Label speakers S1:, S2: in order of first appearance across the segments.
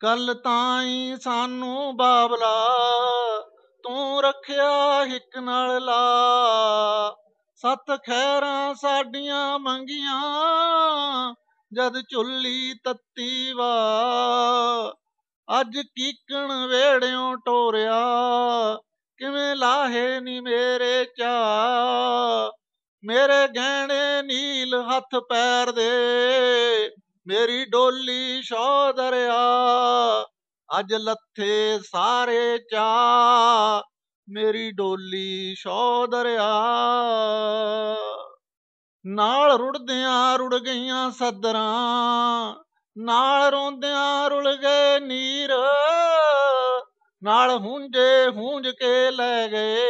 S1: ਕੱਲ ਤਾਈ ਸਾਨੂੰ ਬਾਬਲਾ ਤੂੰ ਰੱਖਿਆ ਹਿੱਕ ਨਾਲ ਲਾ ਸਤ ਖੈਰਾਂ ਸਾਡੀਆਂ ਮੰਗੀਆਂ ਜਦ ਚੁੱਲੀ ਤੱਤੀ ਵਾ ਅੱਜ ਕੀਕਣ ਵੇੜਿਓਂ ਟੋਰਿਆ ਕਿਵੇਂ ਲਾਹੇ ਨੀ ਮੇਰੇ ਚਾ ਮੇਰੇ ਗਹਿਣੇ ਨੀਲ ਹੱਥ ਪੈਰ ਦੇ ਮੇਰੀ ਡੋਲੀ ਸ਼ੋ ਦਰਿਆ ਅਜ ਲੱਥੇ ਸਾਰੇ ਚਾ ਮੇਰੀ ਡੋਲੀ ਸ਼ੋ ਦਰਿਆ ਨਾਲ ਰੁੜਦਿਆਂ ਰੁੜ ਗਈਆਂ ਸਦਰਾਂ ਨਾਲ ਰੋਂਦਿਆਂ ਰੁਲ ਗਏ ਨੀਰ ਨਾਲ ਹੁੰਜੇ ਹੁੰਜ ਕੇ ਲੈ ਗਏ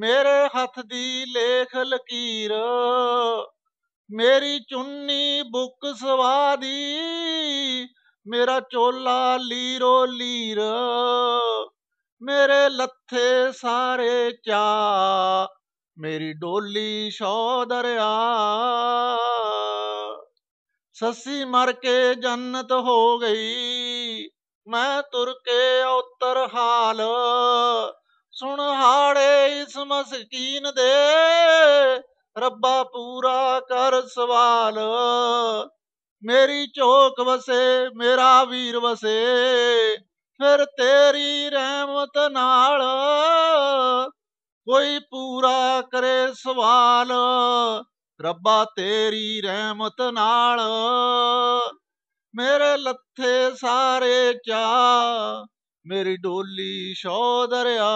S1: ਮੇਰੇ ਹੱਥ ਦੀ ਲੇਖ ਲਕੀਰ ਮੇਰੀ ਚੁੰਨੀ ਬੁੱਕ ਸਵਾਦੀ ਮੇਰਾ ਚੋਲਾ ਲੀਰੋ ਲੀਰ ਮੇਰੇ ਲੱਥੇ ਸਾਰੇ ਚਾ ਮੇਰੀ ਡੋਲੀ ਸ਼ੋ ਦਰਿਆ ਸੱਸੀ ਮਰ ਕੇ ਜੰਨਤ ਹੋ ਗਈ ਮੈਂ ਤੁਰ ਕੇ ਉਤਰ ਹਾਲ ਸੁਣ ਹਾੜੇ ਇਸ ਮਸਕੀਨ ਦੇ ਰੱਬਾ ਪੂਰਾ ਕਰ ਸਵਾਲ ਮੇਰੀ ਝੋਕ ਵਸੇ ਮੇਰਾ ਵੀਰ ਵਸੇ ਫਿਰ ਤੇਰੀ ਰਹਿਮਤ ਨਾਲ ਕੋਈ ਪੂਰਾ ਕਰੇ ਸਵਾਲ ਰੱਬਾ ਤੇਰੀ ਰਹਿਮਤ ਨਾਲ ਮੇਰੇ ਲੱਥੇ ਸਾਰੇ ਚਾ ਮੇਰੀ ਢੋਲੀ ਸ਼ੋ ਦਰਿਆ